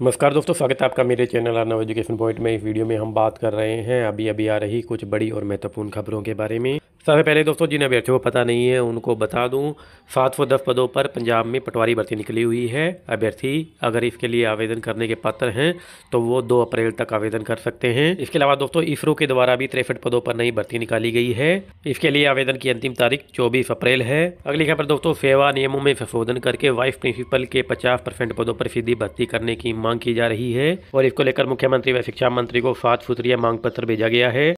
नमस्कार दोस्तों स्वागत है आपका मेरे चैनल आना एजुकेशन पॉइंट में इस वीडियो में हम बात कर रहे हैं अभी अभी आ रही कुछ बड़ी और महत्वपूर्ण खबरों के बारे में सबसे पहले दोस्तों जिन अभ्यर्थियों को पता नहीं है उनको बता दूं सात सौ दस पदों पर पंजाब में पटवारी भर्ती निकली हुई है अभ्यर्थी अगर इसके लिए आवेदन करने के पात्र हैं तो वो दो अप्रैल तक आवेदन कर सकते हैं इसके अलावा दोस्तों इसरो के द्वारा भी तिरसठ पदों पर नई भर्ती निकाली गई है इसके लिए आवेदन की अंतिम तारीख चौबीस अप्रैल है अगली खबर दोस्तों सेवा नियमों में संशोधन करके वाइस प्रिंसिपल के पचास परसेंट पदों पर सीधी भर्ती करने की मांग की जा रही है और इसको लेकर मुख्यमंत्री व शिक्षा मंत्री को सात सूत्रीय मांग पत्र भेजा गया है